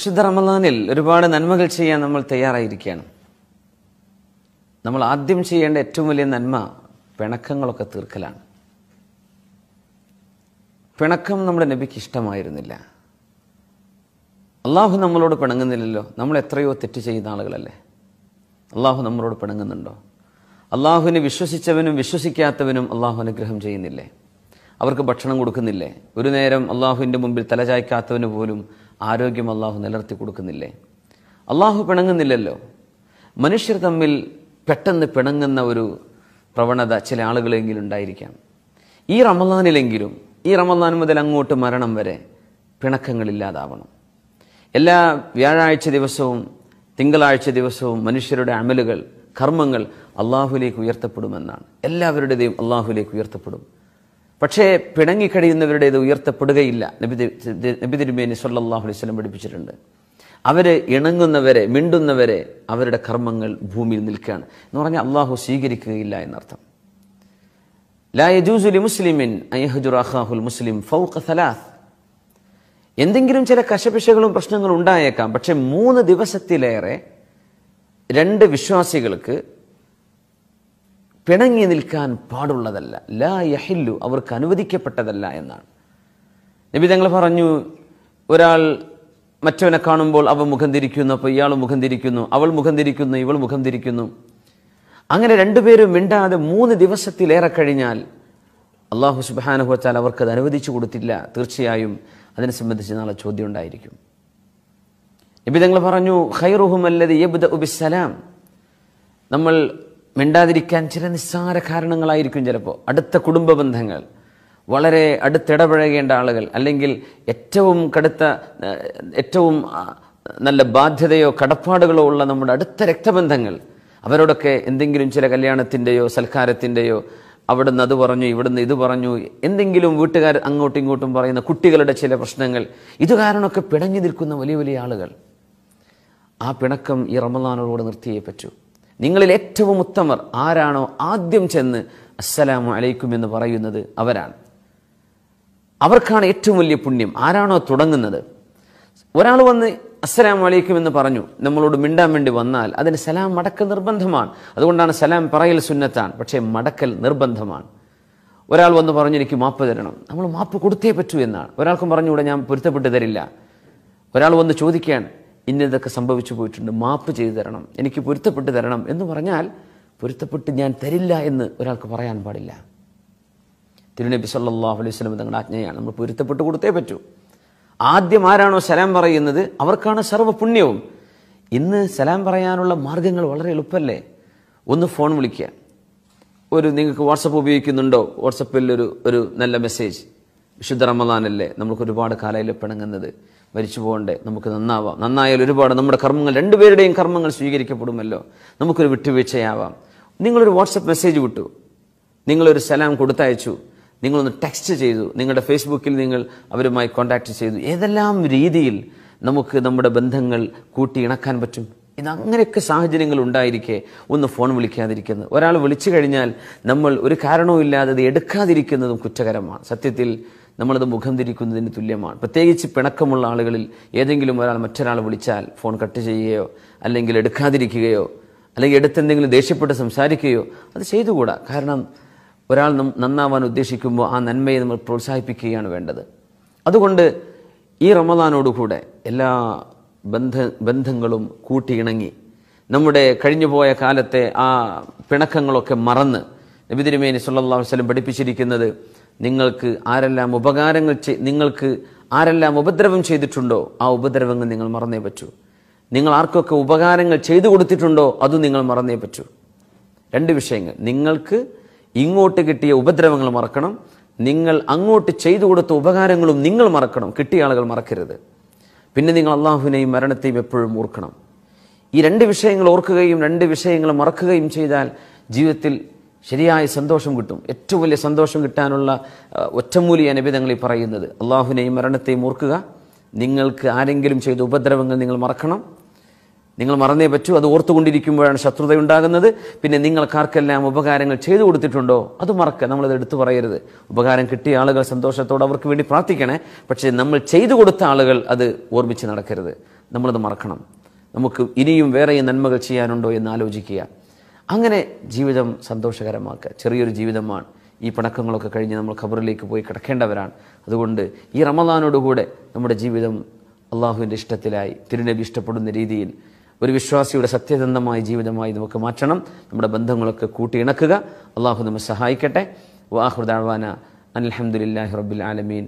വിശുദ്ധ റമദാനിൽ ഒരുപാട് നന്മകൾ ചെയ്യാൻ നമ്മൾ തയ്യാറായിരിക്കുകയാണ് നമ്മൾ ആദ്യം ചെയ്യേണ്ട ഏറ്റവും വലിയ നന്മ പിണക്കങ്ങളൊക്കെ തീർക്കലാണ് പിണക്കം നമ്മുടെ നബിക്ക് ഇഷ്ടമായിരുന്നില്ല അള്ളാഹു നമ്മളോട് പിണങ്ങുന്നില്ലല്ലോ നമ്മൾ എത്രയോ തെറ്റ് ചെയ്യുന്ന ആളുകളല്ലേ അള്ളാഹു നമ്മളോട് പിണങ്ങുന്നുണ്ടോ അള്ളാഹുവിനെ വിശ്വസിച്ചവനും വിശ്വസിക്കാത്തവനും അള്ളാഹു അനുഗ്രഹം ചെയ്യുന്നില്ലേ അവർക്ക് ഭക്ഷണം കൊടുക്കുന്നില്ലേ ഒരു നേരം അള്ളാഹുവിൻ്റെ മുമ്പിൽ തലചായ്ക്കാത്തവന് പോലും ആരോഗ്യം അള്ളാഹു നിലർത്തി കൊടുക്കുന്നില്ലേ അള്ളാഹു പിണങ്ങുന്നില്ലല്ലോ മനുഷ്യർ തമ്മിൽ പെട്ടെന്ന് പിണങ്ങുന്ന ഒരു പ്രവണത ചില ആളുകളെങ്കിലും ഉണ്ടായിരിക്കാം ഈ റമദാനിലെങ്കിലും ഈ റമദാൻ മുതൽ അങ്ങോട്ട് മരണം വരെ പിണക്കങ്ങളില്ലാതാവണം എല്ലാ വ്യാഴാഴ്ച ദിവസവും തിങ്കളാഴ്ച ദിവസവും മനുഷ്യരുടെ അമലുകൾ കർമ്മങ്ങൾ അള്ളാഹുലേക്ക് ഉയർത്തപ്പെടുമെന്നാണ് എല്ലാവരുടെയും അള്ളാഹുലേക്ക് ഉയർത്തപ്പെടും പക്ഷേ പിണങ്ങിക്കഴിയുന്നവരുടെ ഇത് ഉയർത്തപ്പെടുകയില്ല നബി നബി തിരുമേനി സല്ലാഹു അലൈഹി സ്വലം പഠിപ്പിച്ചിട്ടുണ്ട് അവർ ഇണങ്ങുന്നവരെ മിണ്ടുന്നവരെ അവരുടെ കർമ്മങ്ങൾ ഭൂമിയിൽ നിൽക്കുകയാണ് എന്ന് പറഞ്ഞാൽ അള്ളാഹു സ്വീകരിക്കുകയില്ല എന്നർത്ഥം ലാ മുസ്ലിമിൻ അയ്യഹുജുറാഹുൽ മുസ്ലിം ഫൗഖ് സലാഹ് എന്തെങ്കിലും ചില കശപിശകളും പ്രശ്നങ്ങളും ഉണ്ടായേക്കാം പക്ഷെ മൂന്ന് ദിവസത്തിലേറെ രണ്ട് വിശ്വാസികൾക്ക് പിണങ്ങി നിൽക്കാൻ പാടുള്ളതല്ല ലാ യഹില്ലു അവർക്ക് അനുവദിക്കപ്പെട്ടതല്ല എന്നാണ് നബി തങ്ങൾ പറഞ്ഞു ഒരാൾ മറ്റവനെ കാണുമ്പോൾ അവൻ മുഖം തിരിക്കുന്നു അപ്പോൾ ഇയാൾ മുഖം തിരിക്കുന്നു അവൾ മുഖം തിരിക്കുന്നു ഇവൾ മുഖം തിരിക്കുന്നു അങ്ങനെ രണ്ടുപേരും മിണ്ടാതെ മൂന്ന് ദിവസത്തിലേറെ കഴിഞ്ഞാൽ അള്ളാഹു സുബാന വച്ചാൽ അവർക്കത് അനുവദിച്ചു കൊടുത്തില്ല തീർച്ചയായും അതിനെ സംബന്ധിച്ച് നാളെ ചോദ്യം ഉണ്ടായിരിക്കും നബി തങ്ങൾ പറഞ്ഞു ഖൈറുഹുമല്ലത് യബ്ദ ഉബിസ്സലാം നമ്മൾ മിണ്ടാതിരിക്കാൻ ചില നിസ്സാര കാരണങ്ങളായിരിക്കും ചിലപ്പോൾ അടുത്ത കുടുംബ ബന്ധങ്ങൾ വളരെ അടുത്തിടപഴകേണ്ട ആളുകൾ അല്ലെങ്കിൽ ഏറ്റവും കടുത്ത ഏറ്റവും നല്ല ബാധ്യതയോ കടപ്പാടുകളോ ഉള്ള നമ്മുടെ അടുത്ത രക്തബന്ധങ്ങൾ അവരോടൊക്കെ എന്തെങ്കിലും ചില കല്യാണത്തിൻ്റെയോ സൽക്കാരത്തിൻ്റെയോ അവിടുന്ന് അത് പറഞ്ഞു ഇവിടുന്ന് ഇത് പറഞ്ഞു എന്തെങ്കിലും വീട്ടുകാർ അങ്ങോട്ടും ഇങ്ങോട്ടും പറയുന്ന കുട്ടികളുടെ ചില പ്രശ്നങ്ങൾ ഇത് കാരണമൊക്കെ പിണഞ്ഞു നിൽക്കുന്ന വലിയ വലിയ ആളുകൾ ആ പിണക്കം ഈ റമദാനോട് നിർത്തിയേ പറ്റൂ നിങ്ങളിൽ ഏറ്റവും ഉത്തമർ ആരാണോ ആദ്യം ചെന്ന് അസ്സലാമു അലൈക്കും എന്ന് പറയുന്നത് അവരാണ് അവർക്കാണ് ഏറ്റവും വലിയ പുണ്യം ആരാണോ തുടങ്ങുന്നത് ഒരാൾ വന്ന് അസ്സലാം അലൈക്കും എന്ന് പറഞ്ഞു നമ്മളോട് മിണ്ടാൻ വേണ്ടി വന്നാൽ അതിന് സലാം മടക്കൽ നിർബന്ധമാണ് അതുകൊണ്ടാണ് സലാം പറയൽ സുന്നത്താണ് പക്ഷേ മടക്കൽ നിർബന്ധമാണ് ഒരാൾ വന്ന് പറഞ്ഞു എനിക്ക് മാപ്പ് തരണം നമ്മൾ മാപ്പ് കൊടുത്തേ പറ്റൂ എന്നാണ് ഒരാൾക്കും പറഞ്ഞുകൂടെ ഞാൻ പൊരുത്തപ്പെട്ട് തരില്ല ഒരാൾ വന്ന് ചോദിക്കുകയാണ് ഇന്നതൊക്കെ സംഭവിച്ചു പോയിട്ടുണ്ട് മാപ്പ് ചെയ്തു തരണം എനിക്ക് പൊരുത്തപ്പെട്ട് തരണം എന്ന് പറഞ്ഞാൽ പൊരുത്തപ്പെട്ട് ഞാൻ തരില്ല എന്ന് ഒരാൾക്ക് പറയാൻ പാടില്ല തിരുനബി സല്ലാഹു അലൈഹി സ്വലം തങ്ങളുടെ ആജ്ഞയാണ് നമ്മൾ പൊരുത്തപ്പെട്ട് കൊടുത്തേ പറ്റൂ ആദ്യം ആരാണോ സലാം പറയുന്നത് അവർക്കാണ് സർവ്വപുണ്യവും ഇന്ന് സലാം പറയാനുള്ള മാർഗങ്ങൾ വളരെ എളുപ്പമല്ലേ ഒന്ന് ഫോൺ വിളിക്കുക ഒരു നിങ്ങൾക്ക് വാട്സപ്പ് ഉപയോഗിക്കുന്നുണ്ടോ വാട്സപ്പിൽ ഒരു ഒരു നല്ല മെസ്സേജ് വിശുദ്ധ റമദാനല്ലേ നമുക്ക് ഒരുപാട് കാലയിൽ പിണങ്ങുന്നത് മരിച്ചു പോകണ്ടേ നമുക്ക് നന്നാവാം നന്നായാൽ ഒരുപാട് നമ്മുടെ കർമ്മങ്ങൾ രണ്ടുപേരുടെയും കർമ്മങ്ങൾ സ്വീകരിക്കപ്പെടുമല്ലോ നമുക്കൊരു വിട്ടുവീഴ്ചയാവാം നിങ്ങളൊരു വാട്സപ്പ് മെസ്സേജ് വിട്ടു നിങ്ങളൊരു സലാം കൊടുത്തയച്ചു നിങ്ങളൊന്ന് ടെക്സ്റ്റ് ചെയ്തു നിങ്ങളുടെ ഫേസ്ബുക്കിൽ നിങ്ങൾ അവരുമായി കോൺടാക്ട് ചെയ്തു ഏതെല്ലാം രീതിയിൽ നമുക്ക് നമ്മുടെ ബന്ധങ്ങൾ കൂട്ടി ഇണക്കാൻ പറ്റും ഇന്ന് അങ്ങനെയൊക്കെ സാഹചര്യങ്ങൾ ഉണ്ടായിരിക്കെ ഒന്ന് ഫോൺ വിളിക്കാതിരിക്കുന്നത് ഒരാൾ വിളിച്ചു കഴിഞ്ഞാൽ നമ്മൾ ഒരു ഇല്ലാതെ അത് എടുക്കാതിരിക്കുന്നതും കുറ്റകരമാണ് സത്യത്തിൽ നമ്മളത് മുഖം തിരിക്കുന്നതിന് തുല്യമാണ് പ്രത്യേകിച്ച് പിണക്കമുള്ള ആളുകളിൽ ഏതെങ്കിലും ഒരാൾ മറ്റൊരാൾ വിളിച്ചാൽ ഫോൺ കട്ട് ചെയ്യുകയോ അല്ലെങ്കിൽ എടുക്കാതിരിക്കുകയോ അല്ലെങ്കിൽ എടുത്തെന്തെങ്കിലും ദേഷ്യപ്പെട്ട് സംസാരിക്കുകയോ അത് ചെയ്തുകൂടാ കാരണം ഒരാൾ നന്നാവാൻ ഉദ്ദേശിക്കുമ്പോൾ ആ നന്മയെ നമ്മൾ പ്രോത്സാഹിപ്പിക്കുകയാണ് വേണ്ടത് അതുകൊണ്ട് ഈ റമദാനോടുകൂടെ എല്ലാ ബന്ധ ബന്ധങ്ങളും കൂട്ടിയിണങ്ങി നമ്മുടെ കഴിഞ്ഞുപോയ കാലത്തെ ആ പിണക്കങ്ങളൊക്കെ മറന്ന് നബി തിരുമേനി സല്ലാ വസ്ലം പഠിപ്പിച്ചിരിക്കുന്നത് നിങ്ങൾക്ക് ആരെല്ലാം ഉപകാരങ്ങൾ നിങ്ങൾക്ക് ആരെല്ലാം ഉപദ്രവം ചെയ്തിട്ടുണ്ടോ ആ ഉപദ്രവങ്ങൾ നിങ്ങൾ മറന്നേ പറ്റൂ നിങ്ങൾ ആർക്കൊക്കെ ഉപകാരങ്ങൾ ചെയ്തു കൊടുത്തിട്ടുണ്ടോ അതും നിങ്ങൾ മറന്നേ പറ്റൂ രണ്ട് വിഷയങ്ങൾ നിങ്ങൾക്ക് ഇങ്ങോട്ട് കിട്ടിയ ഉപദ്രവങ്ങൾ മറക്കണം നിങ്ങൾ അങ്ങോട്ട് ചെയ്തു കൊടുത്ത ഉപകാരങ്ങളും നിങ്ങൾ മറക്കണം കിട്ടിയ ആളുകൾ മറക്കരുത് പിന്നെ നിങ്ങൾ അള്ളാഹുവിനെയും മരണത്തെയും എപ്പോഴും ഓർക്കണം ഈ രണ്ട് വിഷയങ്ങൾ ഓർക്കുകയും രണ്ട് വിഷയങ്ങൾ മറക്കുകയും ചെയ്താൽ ജീവിതത്തിൽ ശരിയായ സന്തോഷം കിട്ടും ഏറ്റവും വലിയ സന്തോഷം കിട്ടാനുള്ള ഒറ്റമൂലിയ നബിതങ്ങൾ പറയുന്നത് അള്ളാഹുവിനെയും മരണത്തെയും ഓർക്കുക നിങ്ങൾക്ക് ആരെങ്കിലും ചെയ്ത ഉപദ്രവങ്ങൾ നിങ്ങൾ മറക്കണം നിങ്ങൾ മറന്നേ പറ്റൂ അത് ഓർത്തുകൊണ്ടിരിക്കുമ്പോഴാണ് ശത്രുത ഉണ്ടാകുന്നത് പിന്നെ നിങ്ങൾക്കാർക്കെല്ലാം ഉപകാരങ്ങൾ ചെയ്തു കൊടുത്തിട്ടുണ്ടോ അത് മറക്കുക നമ്മളത് എടുത്തു പറയരുത് ഉപകാരം കിട്ടിയ ആളുകൾ സന്തോഷത്തോടെ അവർക്ക് വേണ്ടി പ്രാർത്ഥിക്കണേ പക്ഷേ നമ്മൾ ചെയ്തു കൊടുത്ത ആളുകൾ അത് ഓർമ്മിച്ച് നടക്കരുത് നമ്മളത് മറക്കണം നമുക്ക് ഇനിയും വേറെയും നന്മകൾ ചെയ്യാനുണ്ടോ എന്ന് ആലോചിക്കുക അങ്ങനെ ജീവിതം സന്തോഷകരമാക്കുക ചെറിയൊരു ജീവിതമാണ് ഈ പിണക്കങ്ങളൊക്കെ കഴിഞ്ഞ് നമ്മൾ ഖബറിലേക്ക് പോയി കിടക്കേണ്ടവരാണ് അതുകൊണ്ട് ഈ റമദാനോടുകൂടെ നമ്മുടെ ജീവിതം അള്ളാഹുവിൻ്റെ ഇഷ്ടത്തിലായി തിരുനബി ഇഷ്ടപ്പെടുന്ന രീതിയിൽ ഒരു വിശ്വാസിയുടെ സത്യസന്ധമായ ജീവിതമായി നമുക്ക് മാറ്റണം നമ്മുടെ ബന്ധങ്ങളൊക്കെ കൂട്ടിയിണക്കുക അള്ളാഹു നമ്മെ സഹായിക്കട്ടെ വാഹുദാവാന അലഹമുല്ലാഹി റബ്ബിൽ ആലമീൻ